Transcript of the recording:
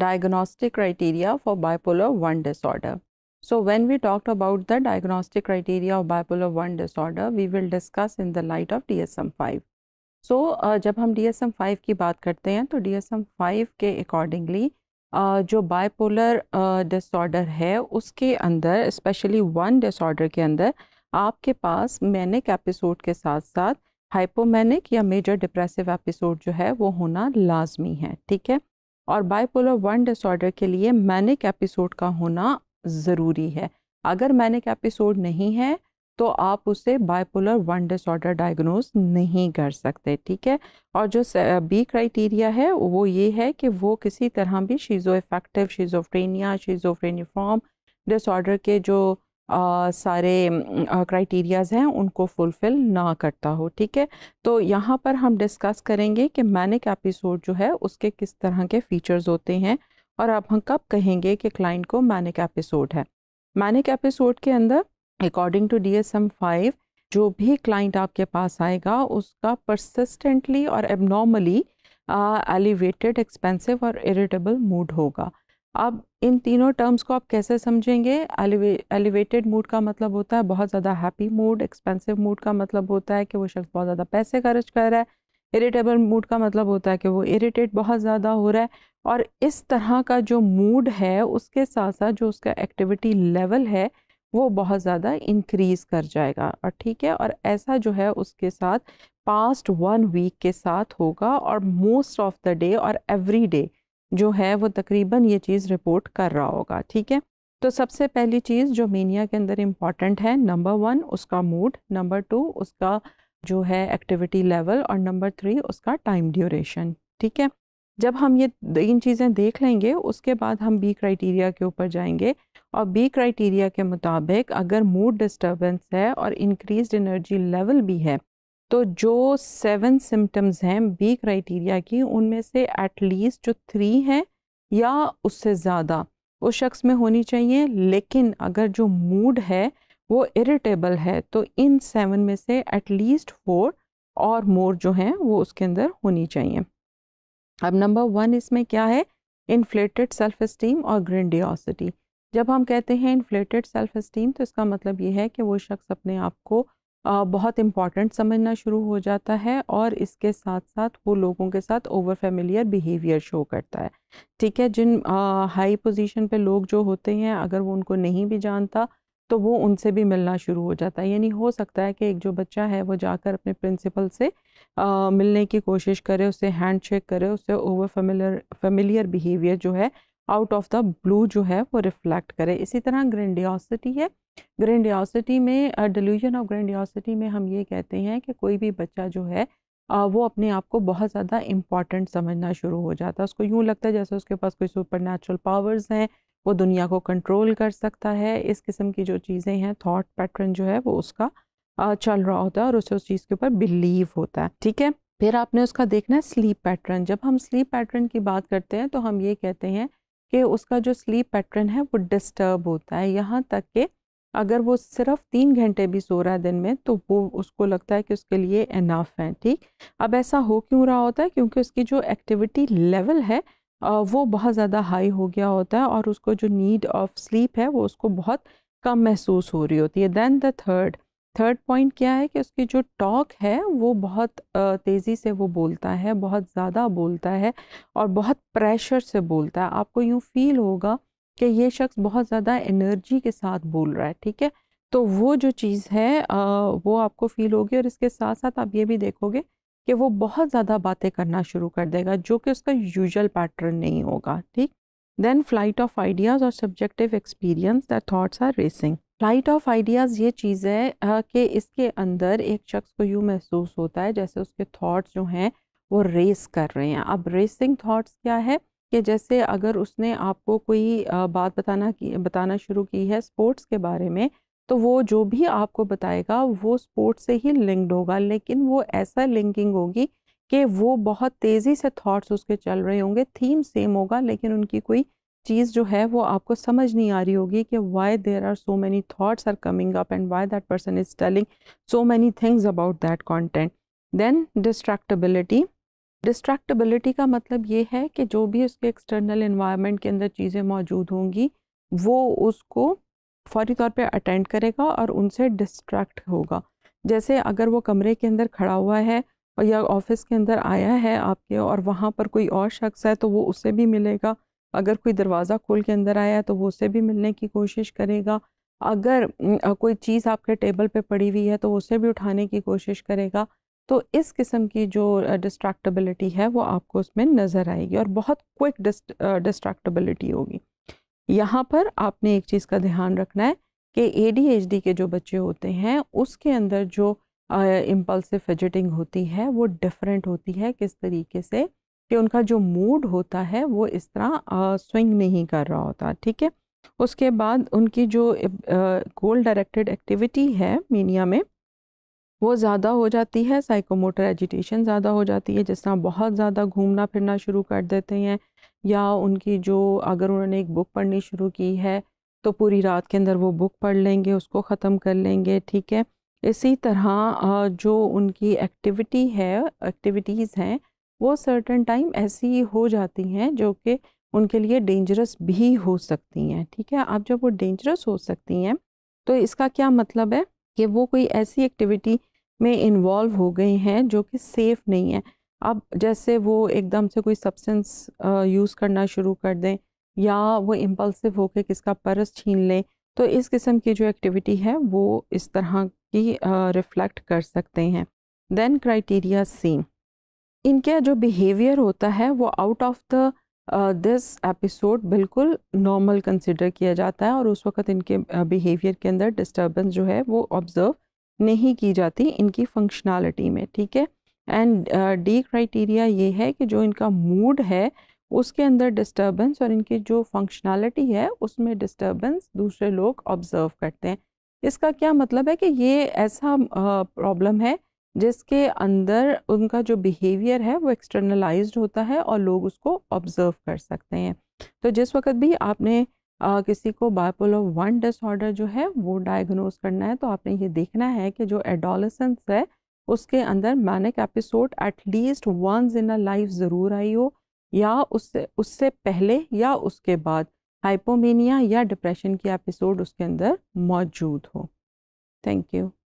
diagnostic criteria for bipolar 1 disorder. So, when we talked about the diagnostic criteria of bipolar 1 disorder, we will discuss in the light of DSM-5. So, uh, जब हम DSM-5 की बात करते हैं तो DSM-5 के accordingly uh, जो bipolar disorder uh, है उसके अंदर especially वन disorder के अंदर आपके पास मैनिक एपिसोड के साथ साथ हाइपोमैनिक या मेजर डिप्रेसिव एपिसोड जो है वो होना लाजमी है ठीक है और बाइपोलर वन डिसऑर्डर के लिए मैनिक एपिसोड का होना ज़रूरी है अगर मैनिक एपिसोड नहीं है तो आप उसे बाइपोलर वन डिसऑर्डर डायग्नोज नहीं कर सकते ठीक है और जो बी क्राइटेरिया है वो ये है कि वो किसी तरह भी शीज़ो इफेक्टिव शीज़ोफ्रेनिया शीज़ोफ्रेनिफॉर्म डिसऑर्डर के जो आ, सारे क्राइटेरियाज़ हैं उनको फुलफ़िल ना करता हो ठीक है तो यहाँ पर हम डिस्कस करेंगे कि मैनिक एपिसोड जो है उसके किस तरह के फ़ीचर्स होते हैं और अब हम कब कहेंगे कि क्लाइंट को मैनिक एपिसोड है मैनिक एपिसोड के अंदर according to D S M five जो भी क्लाइंट आपके पास आएगा उसका परसिस्टेंटली और एबनॉर्मली एलिवेटेड एक्सपेंसिव और इरिटेबल मूड होगा अब इन तीनों टर्म्स को आप कैसे समझेंगे एलिवेटेड मूड का मतलब होता है बहुत ज़्यादा हैप्पी मूड एक्सपेंसिव मूड का मतलब होता है कि वो शख्स बहुत ज़्यादा पैसे खर्च कर रहा है इरिटेबल मूड का मतलब होता है कि वो इरिटेट बहुत ज़्यादा हो रहा है और इस तरह का जो मूड है उसके साथ साथ जो उसका एक्टिविटी लेवल है वो बहुत ज़्यादा इंक्रीज़ कर जाएगा और ठीक है और ऐसा जो है उसके साथ पास्ट वन वीक के साथ होगा और मोस्ट ऑफ द डे और एवरी डे जो है वो तकरीबन ये चीज़ रिपोर्ट कर रहा होगा ठीक है तो सबसे पहली चीज़ जो मीनिया के अंदर इम्पॉर्टेंट है नंबर वन उसका मूड नंबर टू उसका जो है एक्टिविटी लेवल और नंबर थ्री उसका टाइम ड्यूरेशन ठीक है जब हम ये इन चीज़ें देख लेंगे उसके बाद हम बी क्राइटेरिया के ऊपर जाएंगे और बी क्राइटेरिया के मुताबिक अगर मूड डिस्टर्बेंस है और इंक्रीज एनर्जी लेवल भी है तो जो सेवन सिम्टम्स हैं बी क्राइटेरिया की उनमें से एटलीस्ट जो थ्री हैं या उससे ज़्यादा उस शख्स में होनी चाहिए लेकिन अगर जो मूड है वो इरिटेबल है तो इन सेवन में से एटलीस्ट फोर और मोर जो हैं वो उसके अंदर होनी चाहिए अब नंबर वन इसमें क्या है इन्फ्लेटेड सेल्फ इस्टीम और ग्रेंडियोसिटी जब हम कहते हैं इन्फ्लेटेड सेल्फ इस्टीम तो इसका मतलब ये है कि वो शख्स अपने आप को बहुत इम्पॉर्टेंट समझना शुरू हो जाता है और इसके साथ साथ वो लोगों के साथ ओवर फेमिलियर बिहेवियर शो करता है ठीक है जिन हाई पोजीशन पे लोग जो होते हैं अगर वो उनको नहीं भी जानता तो वो उनसे भी मिलना शुरू हो जाता है यानी हो सकता है कि एक जो बच्चा है वो जाकर अपने प्रिंसिपल से आ, मिलने की कोशिश करे उससे हैंड शेक करे उससे ओवर फेमिलियर फेमिलियर बिहेवियर जो है आउट ऑफ द ब्लू जो है वो रिफ्लेक्ट करे इसी तरह ग्रेंडियोसिटी है ग्रेंडियोसिटी में डिल्यूजन ऑफ ग्रेंडियोसिटी में हम ये कहते हैं कि कोई भी बच्चा जो है uh, वो अपने आप को बहुत ज़्यादा इम्पॉर्टेंट समझना शुरू हो जाता है उसको यूँ लगता है जैसे उसके पास कोई सुपर नेचुरल पावर्स हैं वो दुनिया को कंट्रोल कर सकता है इस किस्म की जो चीज़ें हैं थाट पैटर्न जो है वो उसका चल रहा होता है और उसे उस चीज़ के ऊपर बिलीव होता है ठीक है फिर आपने उसका देखना है स्लीप पैटर्न जब हम स्लीप पैटर्न की बात करते हैं तो हम ये कहते हैं कि उसका जो स्लीप पैटर्न है वो डिस्टर्ब होता है यहाँ तक कि अगर वो सिर्फ तीन घंटे भी सो रहा है दिन में तो वो उसको लगता है कि उसके लिए अनाफ है ठीक अब ऐसा हो क्यों रहा होता है क्योंकि उसकी जो एक्टिविटी लेवल है वो बहुत ज़्यादा हाई हो गया होता है और उसको जो नीड ऑफ स्लीप है वो उसको बहुत कम महसूस हो रही होती है then the third third point क्या है कि उसकी जो टॉक है वो बहुत तेज़ी से वो बोलता है बहुत ज़्यादा बोलता है और बहुत प्रेशर से बोलता है आपको यूँ फील होगा कि ये शख्स बहुत ज़्यादा एनर्जी के साथ बोल रहा है ठीक है तो वो जो चीज़ है वो आपको फील होगी और इसके साथ साथ आप ये भी देखोगे कि वो बहुत ज़्यादा बातें करना शुरू कर देगा जो कि उसका यूजल पैटर्न नहीं होगा ठीक देन फ्लाइट ऑफ आइडियाज़ और subjective experience that thoughts are racing flight of ideas ये चीज़ है कि इसके अंदर एक शख्स को यूँ महसूस होता है जैसे उसके थॉट्स जो हैं वो रेस कर रहे हैं अब रेसिंग थॉट्स क्या है कि जैसे अगर उसने आपको कोई बात बताना की बताना शुरू की है स्पोर्ट्स के बारे में तो वो जो भी आपको बताएगा वो स्पोर्ट्स से ही लिंक्ड होगा लेकिन वो ऐसा लिंकिंग होगी कि वो बहुत तेज़ी से थॉट्स उसके चल रहे होंगे थीम सेम होगा लेकिन उनकी कोई चीज़ जो है वो आपको समझ नहीं आ रही होगी कि why there are so many thoughts are coming up and why that person is telling so many things about that content then distractibility distractibility का मतलब ये है कि जो भी उसके एक्सटर्नल इन्वायरमेंट के अंदर चीज़ें मौजूद होंगी वो उसको फौरी तौर पर अटेंड करेगा और उनसे डिस्ट्रैक्ट होगा जैसे अगर वो कमरे के अंदर खड़ा हुआ है या ऑफिस के अंदर आया है आपके और वहाँ पर कोई और शख्स है तो वो उससे भी मिलेगा अगर कोई दरवाज़ा खोल के अंदर आया है तो वो उससे भी मिलने की कोशिश करेगा अगर कोई चीज़ आपके टेबल पे पड़ी हुई है तो उसे भी उठाने की कोशिश करेगा तो इस किस्म की जो डिस्ट्रैक्टेबिलिटी है वो आपको उसमें नज़र आएगी और बहुत क्विक डिस्ट्रैक्टेबिलिटी होगी यहाँ पर आपने एक चीज़ का ध्यान रखना है कि ए के जो बच्चे होते हैं उसके अंदर जो इम्पल्सिव फिजिटिंग होती है वो डिफरेंट होती है किस तरीके से कि उनका जो मूड होता है वो इस तरह स्विंग नहीं कर रहा होता ठीक है उसके बाद उनकी जो गोल डायरेक्टेड एक्टिविटी है मीनिया में वो ज़्यादा हो जाती है साइकोमोटर एजिटेशन ज़्यादा हो जाती है जिस तरह बहुत ज़्यादा घूमना फिरना शुरू कर देते हैं या उनकी जो अगर उन्होंने एक बुक पढ़नी शुरू की है तो पूरी रात के अंदर वो बुक पढ़ लेंगे उसको ख़त्म कर लेंगे ठीक है इसी तरह जो उनकी एक्टिविटी है एक्टिविटीज़ हैं वो सर्टन टाइम ऐसी हो जाती हैं जो कि उनके लिए डेंजरस भी हो सकती हैं ठीक है अब जब वो डेंजरस हो सकती हैं तो इसका क्या मतलब है कि वो कोई ऐसी एक्टिविटी में इन्वॉल्व हो गए हैं जो कि सेफ़ नहीं है अब जैसे वो एकदम से कोई सब्सटेंस यूज़ करना शुरू कर दें या वो इम्पल्सिव होकर किसका परस छीन लें तो इस किस्म की जो एक्टिविटी है वो इस तरह की रिफ़्लेक्ट कर सकते हैं देन क्राइटेरिया सेम इनका जो बिहेवियर होता है वो out of the this episode बिल्कुल नॉर्मल कंसिडर किया जाता है और उस वक्त इनके बिहेवियर uh, के अंदर डिस्टर्बेंस जो है वो ऑब्ज़र्व नहीं की जाती इनकी फंक्शनैलिटी में ठीक है एंड डी क्राइटेरिया ये है कि जो इनका मूड है उसके अंदर डिस्टर्बेंस और इनकी जो फंक्शनैलिटी है उसमें डिस्टर्बेंस दूसरे लोग ऑब्ज़र्व करते हैं इसका क्या मतलब है कि ये ऐसा प्रॉब्लम uh, है जिसके अंदर उनका जो बिहेवियर है वो एक्सटर्नलाइज होता है और लोग उसको ऑब्ज़र्व कर सकते हैं तो जिस वक्त भी आपने आ, किसी को बायपोलर वन डिसऑर्डर जो है वो डायग्नोज करना है तो आपने ये देखना है कि जो एडोलसेंस है उसके अंदर manic episode at least once in a life ज़रूर आई हो या उससे उससे पहले या उसके बाद हाइपोमेनिया या डिप्रेशन की एपिसोड उसके अंदर मौजूद हो थैंक यू